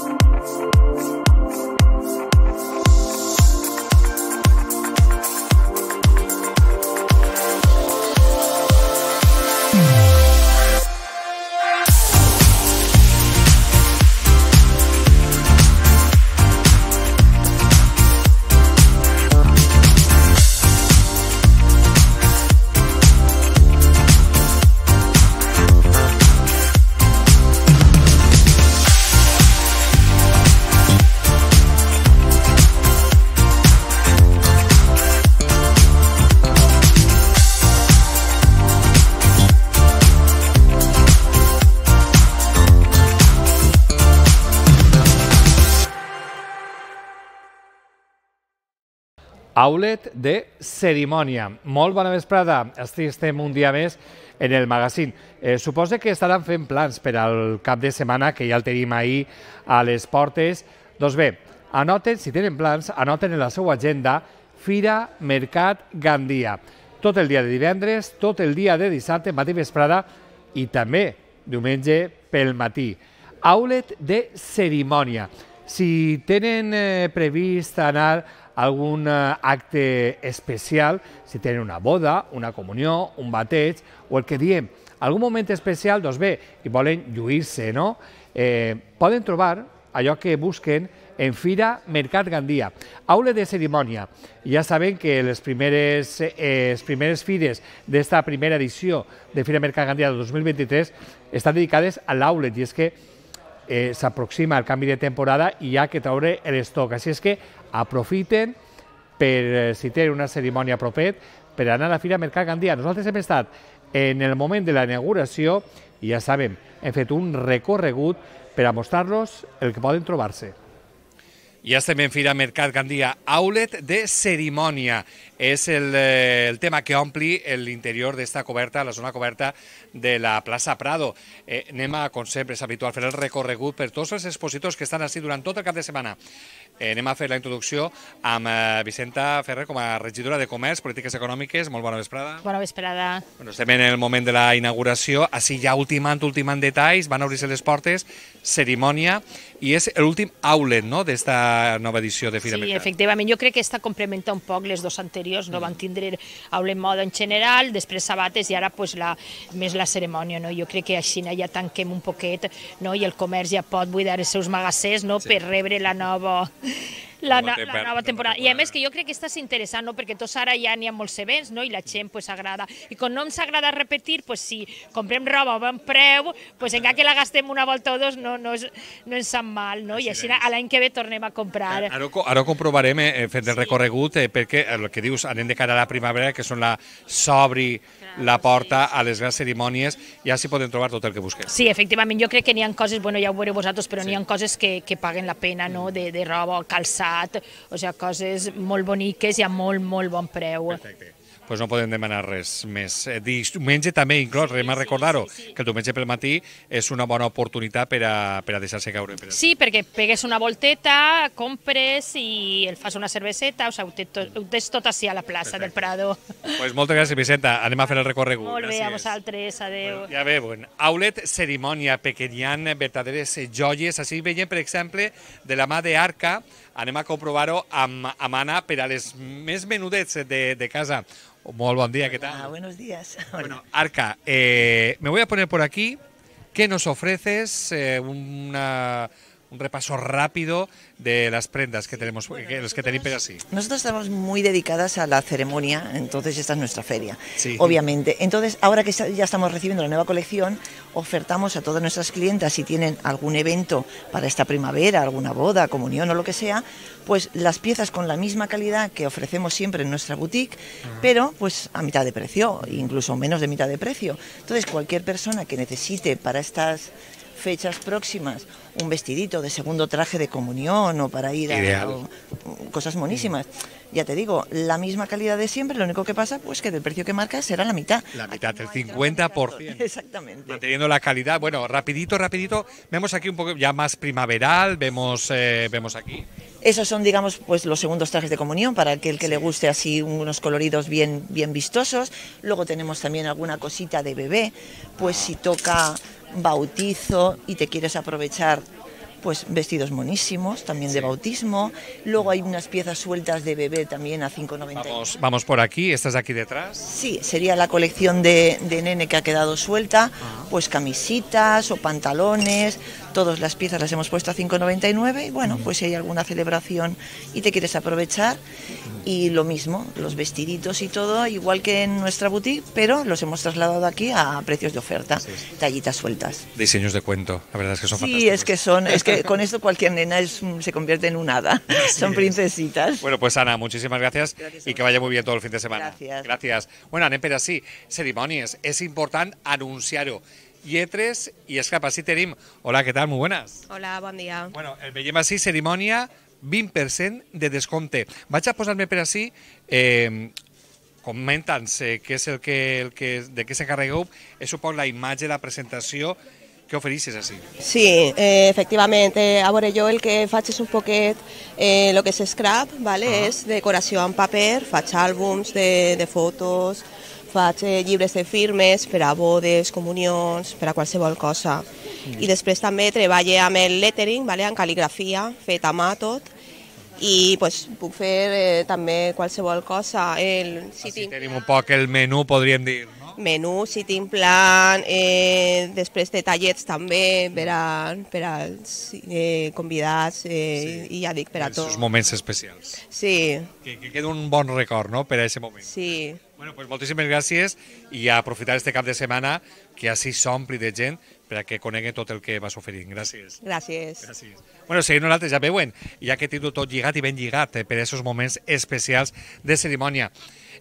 for you. outlet de cerimònia. Molt bona vesprada, estem un dia més en el magazín. Eh, suposa que estaran fent plans per al cap de setmana, que ja el tenim ahir a les portes. Doncs bé, anoten, si tenen plans, anoten en la seva agenda Fira Mercat Gandia. Tot el dia de divendres, tot el dia de dissabte, matí vesprada i també diumenge pel matí. Aulet de cerimònia. Si tenen eh, previst anar algun eh, acte especial, si tenen una boda, una comunió, un bateig, o el que diem, algun moment especial, doncs bé, i volen lluir-se, no? Eh, poden trobar allò que busquen en Fira Mercat Gandia. Aula de cerimònia. Ja sabem que les primeres, eh, les primeres fires d'esta primera edició de Fira Mercat Gandia de 2023 estan dedicades a l'aula, i és que eh, s'aproxima el canvi de temporada i hi ha que treure l'estoc. Així és que aprofiten per, eh, si té una cerimònia propet, per anar a la Fira Mercat Gandia. Nosaltres hem estat en el moment de la inauguració i ja sabem, hem fet un recorregut per a mostrar-los el que poden trobar-se. Ja estem en Fira Mercat Gandia, Aulet de cerimònia. És el, eh, el tema que ompli l'interior d'esta coberta, la zona coberta de la plaça Prado. Eh, anem a, com sempre és habitual, fer el recorregut per tots els expositors que estan així durant tot el cap de setmana. Eh, anem a fer la introducció amb eh, Vicenta Ferrer com a regidora de Comerç, Polítiques Econòmiques. Molt bona vesprada. Bona vesprada. Bueno, estem en el moment de la inauguració. Així ja ultimant, ultimant detalls, van obrir-se les portes, cerimònia, i és l'últim outlet no, d'esta nova edició de Fira sí, Mercat. Sí, efectivament, jo crec que està complementa un poc les dos anteriors, no mm. van tindre outlet moda en general, després sabates i ara pues, la, més la cerimònia. No? Jo crec que així ja tanquem un poquet no? i el comerç ja pot buidar els seus magassers no? Sí. per rebre la nova la, la, la nova temporada. I a més que jo crec que està interessant, no? perquè tots ara ja n'hi ha molts events no? i la gent pues, agrada. I com no ens agrada repetir, pues, si comprem roba a bon preu, pues, encara que la gastem una volta o dos no, no, és, no ens sap mal. No? I així l'any que ve tornem a comprar. Ara, ara ho comprovarem eh, eh fet el sí. recorregut, eh, perquè eh, el que dius, anem de cara a la primavera, que són la s'obri la porta a les grans cerimònies i ja s'hi poden trobar tot el que busquem. Sí, efectivament, jo crec que n'hi ha coses, bueno, ja ho veureu vosaltres, però sí. n'hi ha coses que, que paguen la pena, no?, mm. de, de roba, calçat, qualitat, o sigui, coses molt boniques i a molt, molt bon preu. Perfecte pues no podem demanar res més. Eh, diumenge també, inclòs, sí, a recordar-ho, sí, sí, sí. que el diumenge pel matí és una bona oportunitat per a, per a deixar-se caure. Per a... Sí, perquè pegues una volteta, compres i el fas una cerveseta, o sigui, ho, té ho tens tot així a la plaça Perfecte. del Prado. pues moltes gràcies, Vicenta. Anem a fer el recorregut. Molt bé, gràcies. a vosaltres, Adéu. Bueno, ja bon. aulet cerimònia, pequeñan, verdaderes joies. Així veiem, per exemple, de la mà d'Arca, Arca, comprobaro a Mana, pero les menudets de, de casa. Muy buen día, ¿qué tal? buenos días. Bueno, Arca, eh, me voy a poner por aquí. ¿Qué nos ofreces? Eh, una un repaso rápido de las prendas que tenemos, que, los que así. Nosotros estamos muy dedicadas a la ceremonia, entonces esta es nuestra feria, obviamente. Entonces, ahora que ya estamos recibiendo la nueva colección, ofertamos a todas nuestras clientas si tienen algún evento para esta primavera, alguna boda, comunión o lo que sea, pues las piezas con la misma calidad que ofrecemos siempre en nuestra boutique, pero pues a mitad de precio, incluso menos de mitad de precio. Entonces, cualquier persona que necesite para estas fechas próximas un vestidito de segundo traje de comunión o para ir a mm, cosas monísimas. Ya te digo, la misma calidad de siempre, lo único que pasa pues que del precio que marcas será la mitad. La mitad, el 50%. Exactamente. Manteniendo la calidad. Bueno, rapidito, rapidito, vemos aquí un poco ya más primaveral, vemos, eh, vemos aquí. Esos son, digamos, pues los segundos trajes de comunión para aquel que le guste así unos coloridos bien, bien vistosos. Luego tenemos también alguna cosita de bebé, pues si toca bautizo y te quieres aprovechar pues vestidos monísimos, también de bautismo. Luego hay unas piezas sueltas de bebé también a 5,99... Vamos, vamos por aquí, ¿estás de aquí detrás? Sí, sería la colección de, de nene que ha quedado suelta, ah. pues camisitas o pantalones, todas las piezas las hemos puesto a 5,99 y bueno, mm. pues si hay alguna celebración y te quieres aprovechar, y lo mismo, los vestiditos y todo, igual que en nuestra boutique, pero los hemos trasladado aquí a precios de oferta, tallitas sueltas. Diseños de cuento, la verdad es que son sí, fantásticos. es que son, es que con esto cualquier nena mm, se convierte en un hada, son princesitas. Bueno, pues Ana, muchísimas gracias, y que vaya muy bien todo el fin de semana. Gracias. Gracias. Bueno, Ana, pero sí, ceremonias, es importante anunciarlo. Yetres y 3 Hola, ¿qué tal? Muy buenas. Hola, buen día. Bueno, el veiem sí, 20% de descompte. Vaig a posar-me per així, eh, comenta'ns eh, què és el que, el que, de què s'encarregueu, és suport la imatge, la presentació, què ofereixes així? Sí, eh, efectivament. Eh, a veure, jo el que faig és un poquet eh, el que és scrap, vale? Ah. és decoració en paper, faig àlbums de, de fotos, faig eh, llibres de firmes per a bodes, comunions, per a qualsevol cosa. Mm. I després també treballo amb el lettering, vale? en cal·ligrafia, fet a mà tot, i pues, puc fer eh, també qualsevol cosa. El, si, si tinc tenim un poc el menú, podríem dir, no? Menú, si tinc plan, eh, després detallets també per, a, per als eh, convidats eh, sí. i ja dic per a tots. Els moments especials. Sí. Que, que queda un bon record, no?, per a aquest moment. Sí. Bueno, pues moltíssimes gràcies i a aprofitar este cap de setmana que així s'ompli de gent que conegui tot el que vas oferint. Gràcies. Gràcies. Gràcies. Bueno, seguim nosaltres, ja veuen, ja que títol tot lligat i ben lligat eh, per aquests moments especials de cerimònia.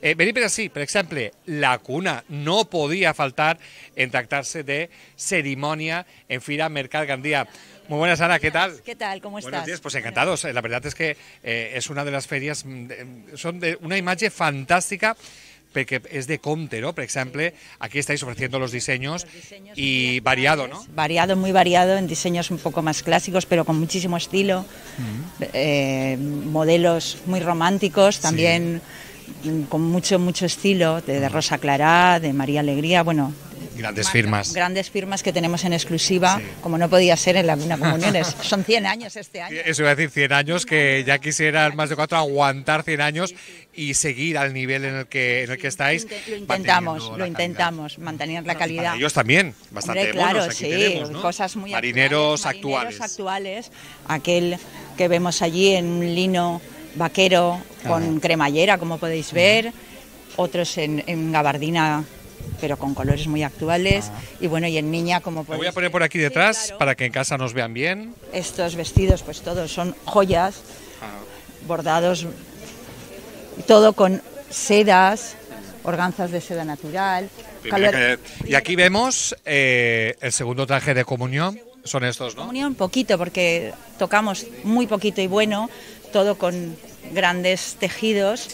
Eh, venir per així, per exemple, la cuna no podia faltar en tractar-se de cerimònia en Fira Mercat Gandia. Muy buenas, Ana, ¿qué tal? ¿Qué tal? ¿Cómo estás? Buenos días, pues encantados. Eh, la verdad es que eh, es una de las ferias, mm, de, son de una imagen fantástica que es de Comte, no? ...por ejemplo... aquí estáis ofreciendo los diseños y variado, ¿no? Variado, muy variado, en diseños un poco más clásicos, pero con muchísimo estilo, eh, modelos muy románticos también. Mm, con mucho, mucho estilo, de, de Rosa Clará, de María Alegría, bueno, Grandes firmas. Grandes firmas que tenemos en exclusiva, como no podía ser en la comunión Son 100 años este año. Eso iba a decir 100 años, que ya quisieran más de cuatro aguantar 100 años y seguir al nivel en el que, en el que estáis. Lo intentamos, lo intentamos, mantener la calidad. ellos también, bastante claro, sí, cosas muy marineros actuales. Marineros actuales, aquel que vemos allí en un lino vaquero con cremallera, como podéis ver, otros en gabardina pero con colores muy actuales. Y bueno, y en niña, como voy a poner por aquí detrás para que en casa nos vean bien. Estos vestidos, pues todos son joyas, ah. bordados, todo con sedas, organzas de seda natural. Y, aquí vemos eh, el segundo traje de comunión. Son estos, ¿no? Comunión poquito, porque tocamos muy poquito y bueno, todo con grandes tejidos,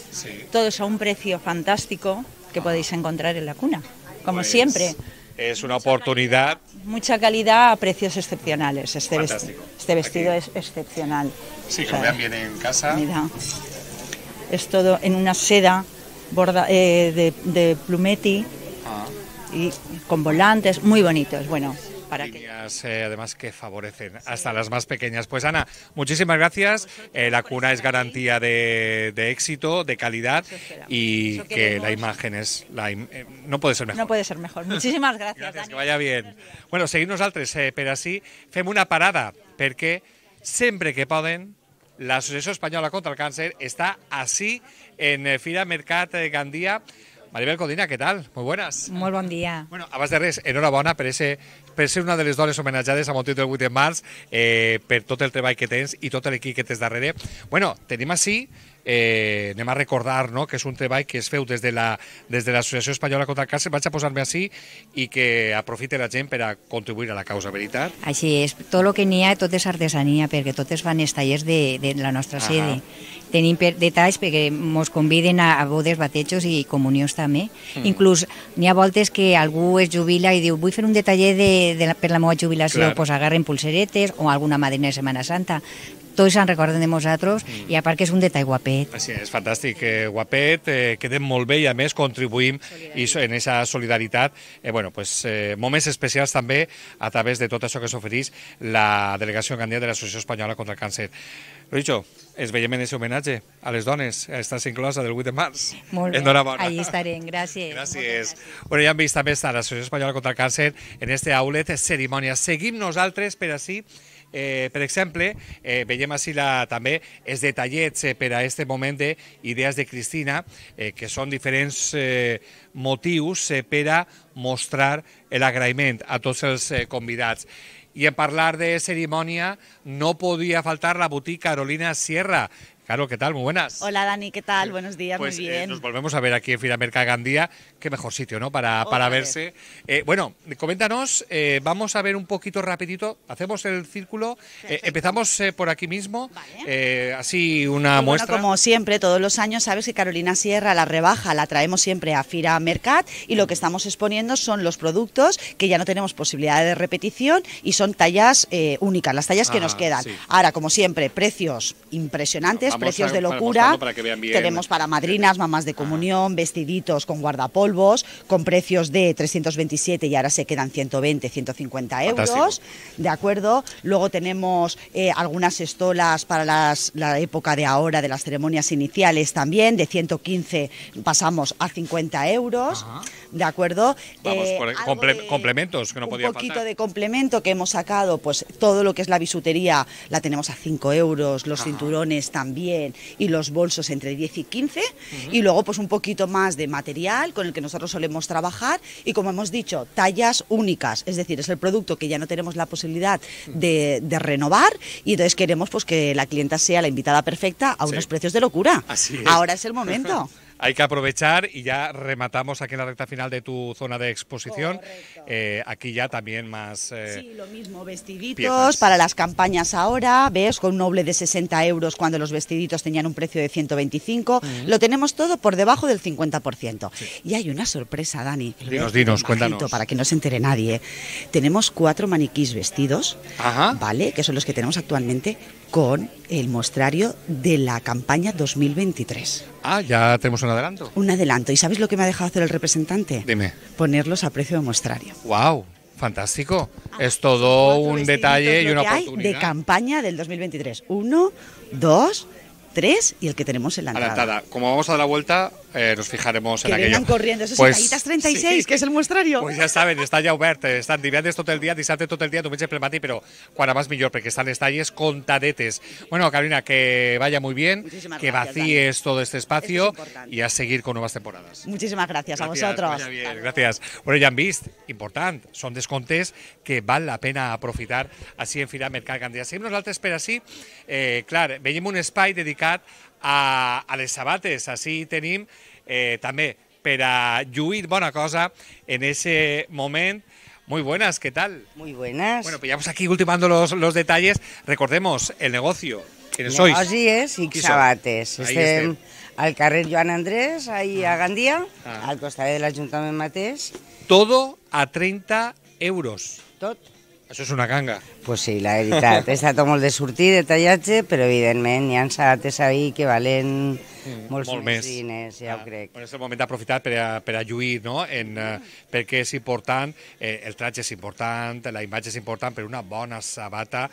todos a un precio fantástico que podéis encontrar en la cuna, como pues, siempre. Es una oportunidad. Mucha calidad a precios excepcionales. Este, este vestido, es excepcional. Sí, como vean bien en casa. es todo en una seda borda, eh, de, de, plumeti ah. y con volantes, muy bonitos. Bueno, para eh, además que favorecen hasta las más pequeñas. Pues Ana, muchísimas gracias. Eh, la cuna es garantía de, éxito, de calidad y que la imagen es eh, no puede ser mejor. No puede ser mejor. Muchísimas gracias. que vaya bien. Bueno, seguimos al 3, pero así fem una parada porque siempre que pueden la Asociación Española contra el Cáncer está así en Fira Mercat Gandía. Maribel Codina, què tal? Molt buenas. Molt bon dia. Bueno, abans de res, enhorabona per, ese, per ser una de les dones homenatjades a motiu del 8 de març, eh, per tot el treball que tens i tot l'equip que tens darrere. Bueno, tenim així eh, anem a recordar no? que és un treball que es feu des de l'Associació la, des de Espanyola contra el Càncer, vaig a posar-me així i que aprofite la gent per a contribuir a la causa, veritat? Així és, tot el que n'hi ha tot és tota artesania, perquè totes van els tallers de, de la nostra sede. Ah tenim per, detalls perquè ens conviden a, a bodes, batejos i comunions també. Mm. Inclús n'hi ha voltes que algú es jubila i diu vull fer un detaller de, de, la, per la meva jubilació, doncs pues agarren pulseretes o alguna madrina de Semana Santa tots se'n recorden de nosaltres mm. i a part que és un detall guapet. Sí, és fantàstic, eh, guapet, eh, quedem molt bé i a més contribuïm i en aquesta solidaritat. Eh, bueno, pues, eh, moments especials també a través de tot això que s'oferís la delegació candidata de l'Associació Espanyola contra el Càncer. Lo dicho, ens veiem en aquest homenatge a les dones, estàs inclosa del 8 de març. Molt bé, Enhorabona. allà estarem, gràcies. Gràcies. Bé, Bueno, ja hem vist també a l'Associació Espanyola contra el Càncer en este aulet cerimònia. Seguim nosaltres per així Eh, per exemple, eh, veiem així la, també els detallets eh, per a aquest moment d'idees de Cristina, eh, que són diferents eh, motius eh, per a mostrar l'agraïment a tots els eh, convidats. I en parlar de cerimònia no podia faltar la botiga Carolina Sierra, Claro, ¿qué tal? Muy buenas. Hola Dani, ¿qué tal? Eh, Buenos días, muy pues, eh, bien. nos volvemos a ver aquí en Fira Mercat Gandía. Qué mejor sitio, ¿no? Para, para verse. Eh, bueno, coméntanos, vamos a ver un poquito rapidito. Hacemos el círculo. empezamos por aquí mismo. así una bueno, muestra. como siempre, todos los años sabes que Carolina Sierra la rebaja, la traemos siempre a Fira Mercat y lo que estamos exponiendo son los productos que ya no tenemos posibilidad de repetición y son tallas únicas, las tallas que nos ah, quedan. Ahora, como siempre, precios impresionantes precios de locura. Tenemos para madrinas, mamás de comunión, vestiditos con guardapolvos, con precios de 327 y ahora se quedan 120, 150 euros. ¿De acuerdo? Luego tenemos eh, algunas estolas para las, la época de ahora, de las ceremonias iniciales también, de 115 pasamos a 50 euros. ¿De acuerdo? Vamos, eh, complementos que no podía faltar. Un poquito de complemento que hemos sacado, pues todo lo que es la bisutería la tenemos a 5 euros, los cinturones también y los bolsos entre 10 y 15 y luego pues un poquito más de material con el que nosotros solemos trabajar y como hemos dicho, tallas únicas, es decir, es el producto que ya no tenemos la posibilidad de, renovar y entonces queremos pues que la clienta sea la invitada perfecta a unos precios de locura. Ahora es el momento. hay que aprovechar y ya rematamos aquí en la recta final de tu zona de exposición. Eh, aquí ya también más... Eh, sí, lo mismo, vestiditos para las campañas ahora, ves, con un noble de 60 euros cuando los vestiditos tenían un precio de 125. Lo tenemos todo por debajo del 50%. Y hay una sorpresa, Dani. Dinos, dinos, cuéntanos. Para que no se entere nadie. ¿eh? Tenemos cuatro maniquís vestidos, Ajá. ¿vale? Que son los que tenemos actualmente con el mostrario de la campaña 2023. Ah, ya tenemos un adelanto. Un adelanto. ¿Y sabes lo que me ha dejado hacer el representante? Dime. Ponerlos a precio de mostrario. ¡Wow! Fantástico. Ah, es todo un detalle y una oportunidad. de campaña del 2023. Uno, dos, tres y el que tenemos en la entrada. Como vamos a dar la vuelta, eh, nos fijaremos que en aquello. corriendo, esos pues, 36, que es el muestrario. Pues ya saben, está ya Hubert, eh, están todo todo el día, disarte todo el día, tu pinche plemati pero cuando más mejor porque están estalles con contadetes. Bueno, Carolina, que vaya muy bien, que vacíes todo este espacio y a seguir con nuevas temporadas. Muchísimas gracias, a vosotros. gracias. Bueno, ya han visto, importante, son descontes que vale la pena aprofitar así en Fira Candida. Gandia. Seguim la espera así, eh, claro venimos un spy dedicado a, a les sabates. Així tenim eh, també per a lluir bona cosa en ese moment Muy buenas, ¿qué tal? Muy buenas. Bueno, pues ya aquí ultimando los, los detalles. Recordemos el negocio. ¿Quiénes sois? Así es, Ixabates. Este, al carrer Joan Andrés, ahí ah. a Gandía, ah. al Ayuntamiento de Matés. mateix. Todo a 30 euros. Todo. Això és una ganga. Pues sí, la veritat. He estat molt de sortir, de tallatge, però evidentment hi ha sabates ahir que valen mm, molts molt més diners, ja ah, ho crec. Bueno, és el moment d'aprofitar per, a, per a lluir, no? En, eh, perquè és important, eh, el tratge és important, la imatge és important, però una bona sabata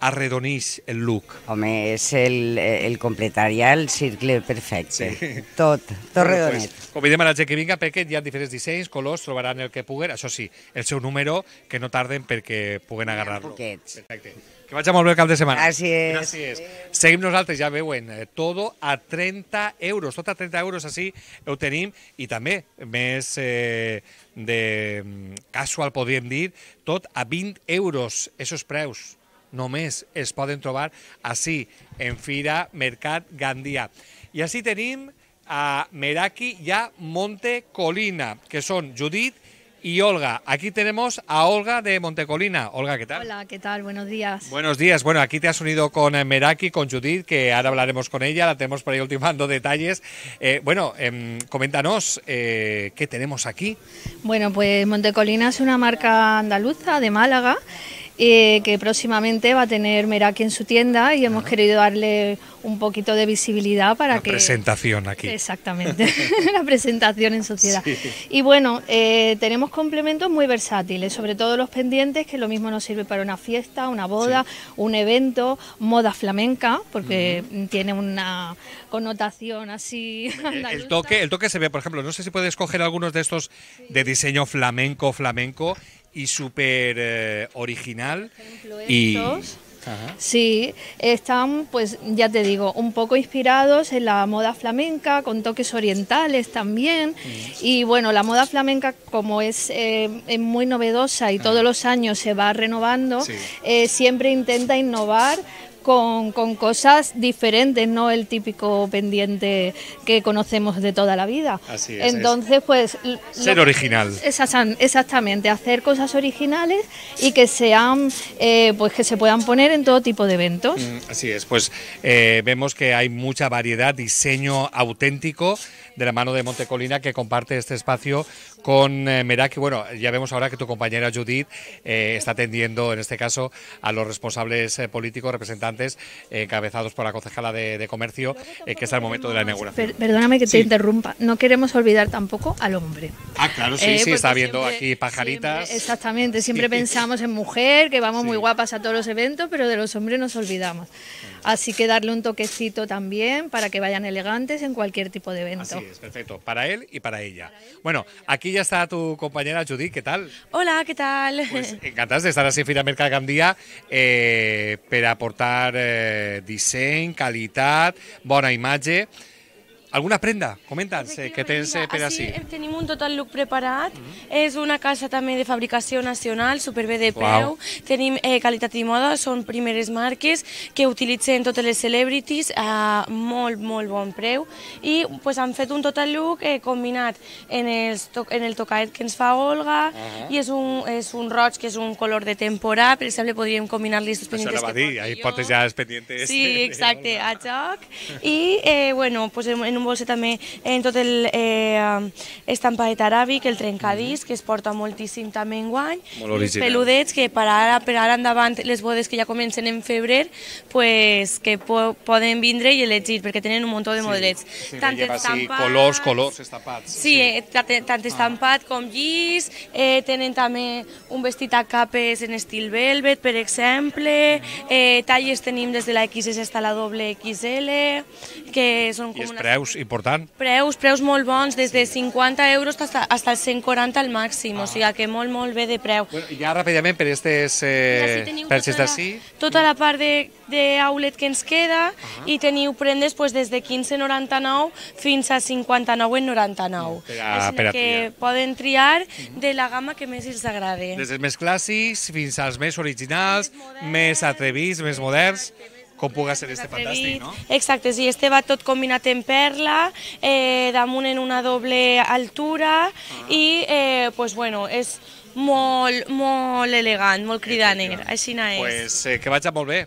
arredonís el look. Home, és el, el completaria el cercle perfecte. Sí. Tot, tot redonet. Pues, convidem a la gent que vinga perquè hi ha diferents dissenys, colors, trobaran el que puguen. Això sí, el seu número, que no tarden perquè puguen agarrar-lo. Perfecte. Que vagi molt bé el cap de setmana. Gràcies. Gràcies. Seguim nosaltres, ja veuen, eh, tot a 30 euros. Tot a 30 euros, així ho tenim. I també, més eh, de mm, casual, podríem dir, tot a 20 euros, esos preus. ...no mes es poden trobar así... en Fira Mercat Gandia. ...y así tenemos a Meraki y a Montecolina, que son Judith y Olga. Aquí tenemos a Olga de Montecolina. Olga, ¿qué tal? Hola, ¿qué tal? Buenos días. Buenos días. Bueno, aquí te has unido con eh, Meraki, con Judith, que ahora hablaremos con ella, la tenemos por ahí ultimando detalles. Eh, bueno, em, coméntanos eh, qué tenemos aquí. Bueno, pues Montecolina es una marca andaluza de Málaga eh, que próximamente va a tener Meraki en su tienda y hemos querido darle un poquito de visibilidad para la presentación aquí. Exactamente, la presentación en sociedad. Y bueno, eh, tenemos complementos muy versátiles, sobre todo los pendientes, que lo mismo nos sirve para una fiesta, una boda, un evento, moda flamenca, porque tiene una connotación así... Eh, el, toque, el toque se ve, por ejemplo, no sé si puedes coger algunos de estos de diseño flamenco, flamenco, y súper eh, original. Y, Sí, están, pues ya te digo, un poco inspirados en la moda flamenca, con toques orientales también. Mm. Y bueno, la moda flamenca, como es, eh, es muy novedosa y todos los años se va renovando, eh, siempre intenta innovar con, cosas diferentes, no el típico pendiente que conocemos de toda la vida. Entonces, pues... Ser original. Exactamente, hacer cosas originales y que sean, eh, pues que se puedan poner en todo tipo de eventos. Mm, así es, pues eh, vemos que hay mucha variedad, diseño auténtico de la mano de Montecolina, que comparte este espacio con eh, Meraki. Bueno, ya vemos ahora que tu compañera Judith eh, está atendiendo, en este caso, a los responsables eh, políticos, representantes, encabezados por la concejala de, Comercio, que está el momento de la inauguración. perdóname que te interrumpa. No queremos olvidar tampoco al hombre. Ah, claro, sí, sí, está viendo aquí pajaritas. exactamente, siempre pensamos en mujer, que vamos muy guapas a todos los eventos, pero de los hombres nos olvidamos. Así que darle un toquecito también para que vayan elegantes en cualquier tipo de evento. es perfecto. Para él y para ella. Para él, bueno, para ella. aquí ya está tu compañera Judith. ¿Qué tal? Hola, ¿qué tal? Pues, de estar así en Fira Mercat Gandia eh, per aportar eh, diseño, calidad, bona imatge. Alguna prenda, comenta'ns, eh, que tens eh, per Sí, eh, Tenim un total look preparat, mm -hmm. és una casa també de fabricació nacional, superbé de preu, wow. tenim eh, qualitat i moda, són primeres marques que utilitzen totes les celebrities a molt, molt bon preu, i pues, han fet un total look eh, combinat en, els to en el tocaet que ens fa Olga, uh -huh. i és un, és un roig que és un color de temporada, per exemple, podríem combinar-li els pendientes que porto jo. ja els pendientes. Sí, exacte, a joc, i eh, bueno, pues, en un ser també en tot el eh, estampat aràbic, el trencadís, mhm. que es porta moltíssim també en guany, Molt peludets, que per ara, per ara endavant les bodes que ja comencen en febrer, pues, que po poden vindre i elegir, perquè tenen un munt de sí, modelets. Sí, tant estampat, colors, colors estampats. Sí, sí. Eh, tant ah. estampat ah. com llis, eh, tenen també un vestit a capes en estil velvet, per exemple, mhm. eh, talles tenim des de la XS fins a la doble XL, que són com I els preus, important. i per tant... Preus, preus molt bons, des de 50 euros fins als 140 al màxim, ah. o sigui que molt, molt bé de preu. Bueno, ja ràpidament per aquestes eh, ja, tota si perxes d'ací... Tota la part d'aulet que ens queda ah. i teniu prendes pues, des de 15,99 fins a 59,99. Per per a que triar. poden triar mhm. de la gamma que més els agrade. Des dels més clàssics fins als més originals, més, moderns, més atrevits, més moderns... Exacte com puga ser este fantàstic, no? Exacte, sí, este va tot combinat en perla, eh, damunt en una doble altura ah. i, eh, pues bueno, és molt, molt elegant, molt cridaner, així és. Pues, eh, que vagi molt bé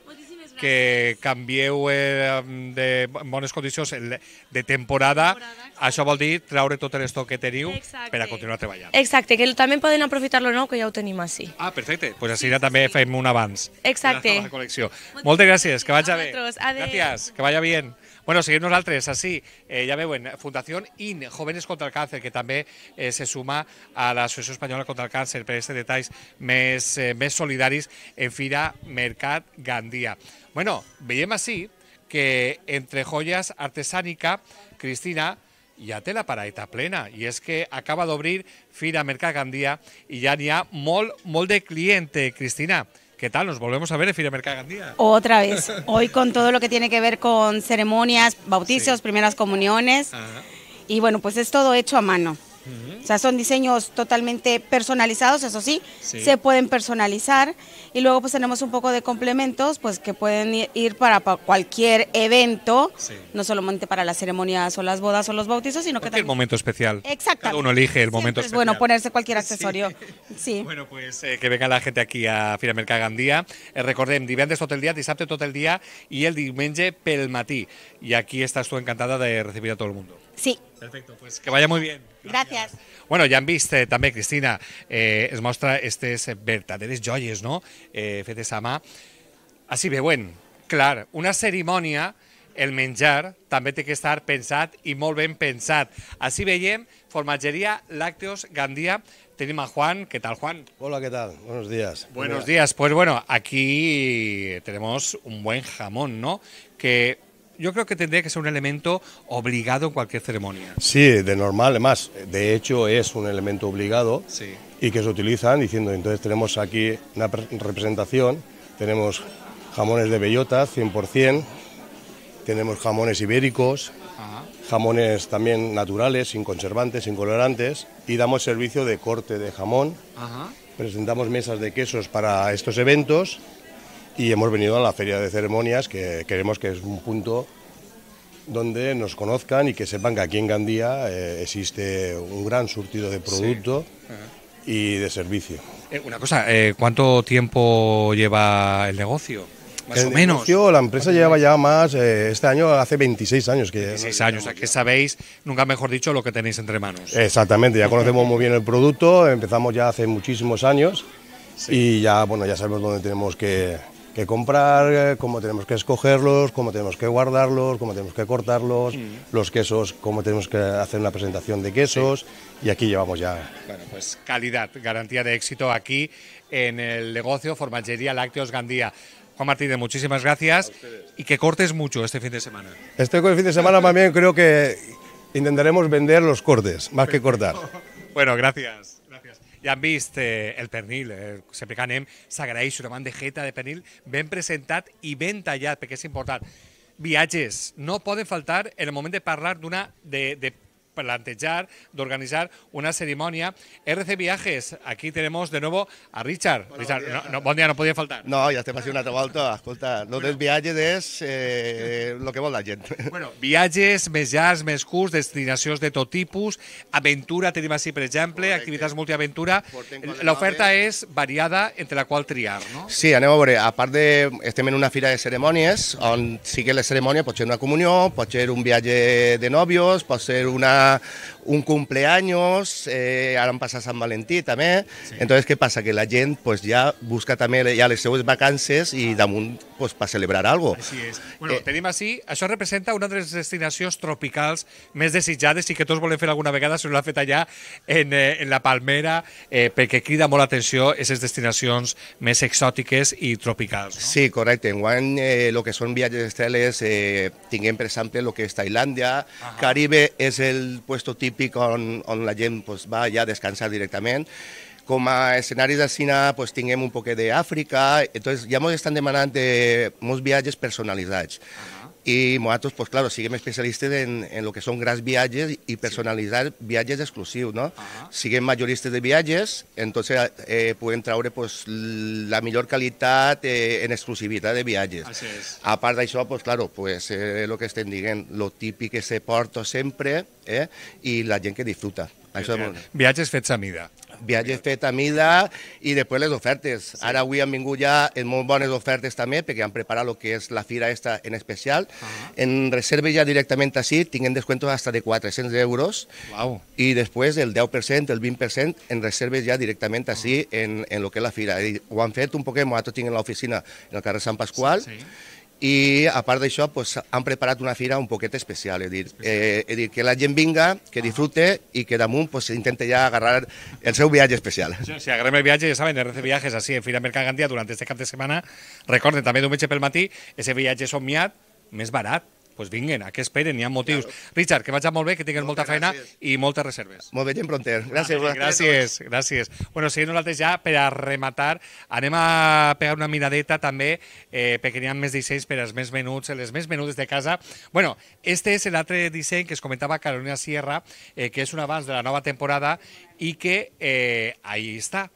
que canvieu eh, de bones condicions de temporada, temporada això vol dir traure tot l'estoc que teniu Exacte. per a continuar treballant. Exacte, que també poden aprofitar-lo nou, que ja ho tenim així. Ah, perfecte, doncs pues així ja també fem un abans. Exacte. La col·lecció. Moltes gràcies, que vagi bé. Gràcies, que vagi bien. Bueno, seguir al tres, así, eh, ya veo, Fundación fundación IN, Jóvenes contra el Cáncer, que también eh, se suma a la Asociación Española contra el Cáncer, pero este detalle es eh, mes solidaris en Fira Mercat Gandía. Bueno, veíamos así que entre joyas artesánica Cristina, ya tela la está plena y es que acaba de abrir Fira Mercat Gandía y ya ni ha mol de cliente Cristina, ¿Qué tal? Nos volvemos a ver, en mercado Mercagandía. Otra vez. Hoy con todo lo que tiene que ver con ceremonias, bautizos, primeras comuniones. Y bueno, pues es todo hecho a mano. O sea, son diseños totalmente personalizados, eso sí, se pueden personalizar. Y luego pues tenemos un poco de complementos, pues que pueden ir para, cualquier evento, no solamente para las ceremonias o las bodas o los bautizos, sino que también... momento especial. Exacto. Cada uno elige el momento es especial. bueno ponerse cualquier accesorio. Sí. Bueno, pues eh, que venga la gente aquí a Firamerca Gandía. Eh, recordem, divendres el día, dissabte todo el día Y el diumenge pel Y aquí estás tú encantada de recibir a todo el mundo. Sí. Perfecto, pues que vaya muy bien. Gracias. Bueno, ja hem vist eh, també, Cristina, eh, es mostra aquestes verdaderes joies, no?, eh, fetes a mà. Així veuen, clar, una cerimònia, el menjar, també té que estar pensat i molt ben pensat. Així veiem formatgeria Lácteos Gandia. Tenim a Juan. ¿Qué tal, Juan? Hola, ¿qué tal? Buenos días. Buenos días. Pues bueno, aquí tenemos un buen jamón, ¿no? Que yo creo que tendría que ser un elemento obligado en cualquier ceremonia. Sí, de normal, además, de hecho es un elemento obligado y que se utilizan diciendo, entonces tenemos aquí una representación, tenemos jamones de bellota 100%, tenemos jamones ibéricos, jamones también naturales, sin conservantes, sin colorantes, y damos servicio de corte de jamón, presentamos mesas de quesos para estos eventos y hemos venido a la feria de ceremonias que queremos que es un punto donde nos conozcan y que sepan que aquí en Gandía eh, existe un gran surtido de producto y de servicio. Eh, una cosa, eh, ¿cuánto tiempo lleva el negocio? Más o menos. Negocio, la empresa lleva ya más, este año hace 26 años que 26 años, o sea que sabéis, nunca mejor dicho, lo que tenéis entre manos. Exactamente, ya conocemos muy bien el producto, empezamos ya hace muchísimos años y ya, bueno, ya sabemos dónde tenemos que, que comprar, eh, cómo tenemos que escogerlos, cómo tenemos que guardarlos, cómo tenemos que cortarlos, mm. los quesos, cómo tenemos que hacer una presentación de quesos y aquí llevamos ya. Bueno, pues calidad, garantía de éxito aquí en el negocio Formagería Lácteos Gandía. Juan Martínez, muchísimas gracias y que cortes mucho este fin de semana. Este fin de semana también creo que intentaremos vender los cortes, más que cortar. Bueno, gracias. ja han vist eh, el pernil, eh, sempre que anem s'agraeix una bandejeta de pernil ben presentat i ben tallat, perquè és important. Viatges, no poden faltar en el moment de parlar d'una de, de plantejar, de organizar una ceremonia. RC Viajes, aquí tenemos de nuevo a Richard. Bueno, Richard, bon No, no, bon dia, no podia faltar. No, ja estem pasé una altra volta. Escolta, lo bueno. del viaje és eh, lo que vol la gent. Bueno, viajes, mes jazz, mes curs, destinacions de tot tipus, aventura tenim així, per exemple, Correcte. activitats multiaventura. oferta és variada entre la qual triar, no? Sí, anem a veure. A part de... Estem en una fira de cerimònies, on sí que les cerimònies pot ser una comunió, pot ser un viatge de nòvios, pot ser una un cumpleaños, eh, ara han passat Sant Valentí també, sí. entonces què passa? Que la gent pues, ja busca també ja les seues vacances i ah. damunt pues, per celebrar algo. cosa. Així és. Bueno, eh, tenim així, això representa una de les destinacions tropicals més desitjades i que tots volem fer alguna vegada, si no l'ha fet allà en, eh, en la Palmera, eh, perquè crida molt l'atenció aquestes destinacions més exòtiques i tropicals. No? Sí, correcte. Enguany, eh, el que són viatges estrelles, eh, tinguem, per exemple, el que és Tailàndia, Caribe és el el puesto típic on, on la gent pues, va ja a descansar directament. Com a escenaris de cine pues, tinguem un poquet d'Àfrica, entonces ja ens estan demanant de, eh, molts viatges personalitzats. Uh -huh Y nosaltres, pues claro, siguem me especialista en, en, lo que son viatges viajes y personalizar viajes exclusius, no? -huh. Siguem majoristes de viajes, entonces eh, pueden traure pues, la millor qualitat eh, en exclusivitat de viajes. A part d'això, pues, claro, pues, eh, lo que estem dient, lo típic que se porta sempre eh, i la gent que disfruta. Això Viatges fets a mida viatges fet a mida i després les ofertes. Sí. Ara avui han vingut ja en molt bones ofertes també, perquè han preparat el que és la fira esta en especial. Uh -huh. En reserva ja directament així tinguem descuentos hasta de 400 euros wow. i després el 10%, el 20% en reserves ja directament així uh -huh. en, en lo que és la fira. ho han fet un poquet, nosaltres tinguem en l'oficina en el carrer Sant Pasqual, sí, sí i a part d'això pues, han preparat una fira un poquet especial, és dir, eh, dir que la gent vinga, que disfrute i que damunt pues, intente ja agarrar el seu viatge especial. Sí, si agarrem el viatge, ja saben, RC Viajes, així, en Fira Mercagandia, durant este cap de setmana, recorden també metge pel matí, ese viatge somiat més barat, pues vinguen, a què esperen? Hi ha motius. Claro. Richard, que vagi molt bé, que tingues molta, gràcies. feina i moltes reserves. Molt bé, gent pronter. Gràcies. Ah, gràcies, gràcies. Bueno, seguint nosaltres ja, per a rematar, anem a pegar una miradeta també, eh, perquè n'hi ha més dissenys per als més menuts, les més menudes de casa. Bueno, este és es l'altre disseny que es comentava Carolina Sierra, eh, que és un abans de la nova temporada i que eh, ahí està,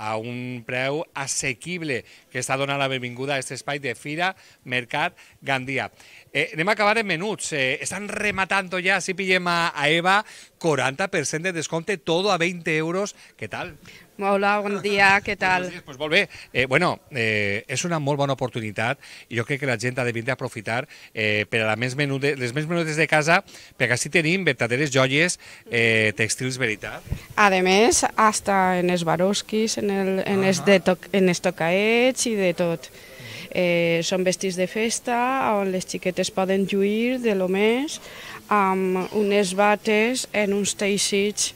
a un preu assequible que està donant la benvinguda a aquest espai de Fira Mercat Gandia. Eh, anem a acabar en menuts. Eh, estan rematant ja, si pillem a, a Eva, 40% de descompte, tot a 20 euros. Què tal? Hola, bon dia, què doncs tal? dia, pues doncs molt bé. Eh, bueno, eh, és una molt bona oportunitat i jo crec que la gent ha de vindre a aprofitar eh, per a la més menude, les més menudes de casa perquè així tenim verdaderes joies eh, textils veritat. A més, hasta en els barosquis, en, el, en, els, ah. de to, en els tocaets i de tot. Eh, són vestits de festa on les xiquetes poden lluir de lo més amb unes bates en uns teixits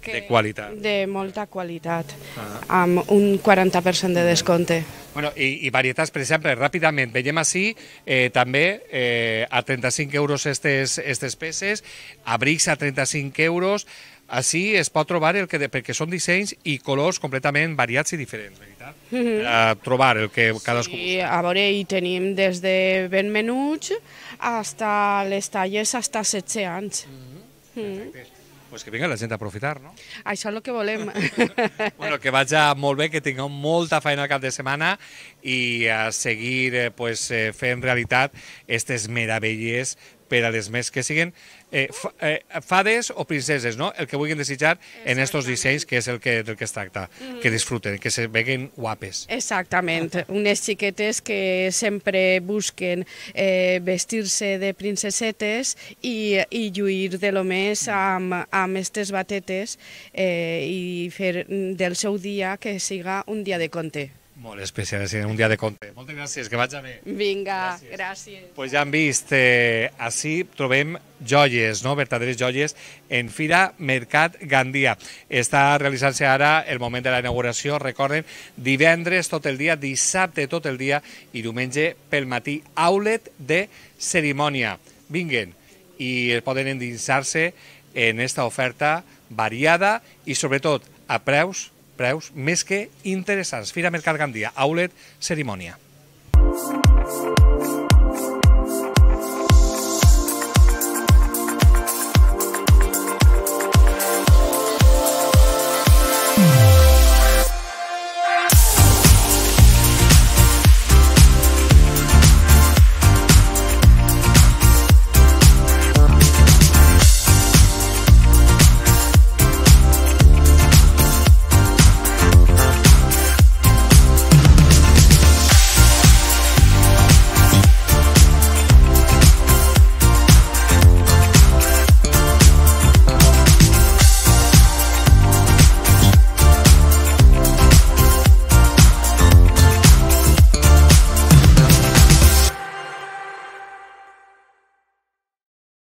que de qualitat. De molta qualitat, ah. amb un 40% de descompte. Bueno, i, i varietats, per exemple, ràpidament, veiem així eh, també eh, a 35 euros estes, estes peces, abrics a 35 euros, així es pot trobar el que, perquè són dissenys i colors completament variats i diferents, veritat? Mm -hmm. a trobar el que cadascú sí, busca. a veure, hi tenim des de ben menuts fins a les talles fins a 16 anys. Mm -hmm. Mm -hmm pues que vinga la gent a aprofitar, no? Això és el que volem. bueno, que vagi molt bé, que tingueu molta feina al cap de setmana i a seguir eh, pues, eh, fent realitat aquestes meravelles per a les més que siguin eh, eh, fades o princeses, no? el que vulguin desitjar Exactament. en estos dissenys, que és el que, del que es tracta, mm. que disfruten, que se veguin guapes. Exactament, unes xiquetes que sempre busquen eh, vestir-se de princesetes i, i lluir de lo més amb, aquestes estes batetes eh, i fer del seu dia que siga un dia de conte. Molt especial, és un dia de conte. Moltes gràcies, que a bé. Vinga, gràcies. gràcies. Pues ja han vist, eh, així trobem joies, no? verdaderes joies, en Fira Mercat Gandia. Està realitzant-se ara el moment de la inauguració, recorden, divendres tot el dia, dissabte tot el dia i diumenge pel matí, aulet de cerimònia. Vinguen i poden endinsar-se en esta oferta variada i, sobretot, a preus preus més que interessants. Fira Mercat Gandia, Aulet, cerimònia.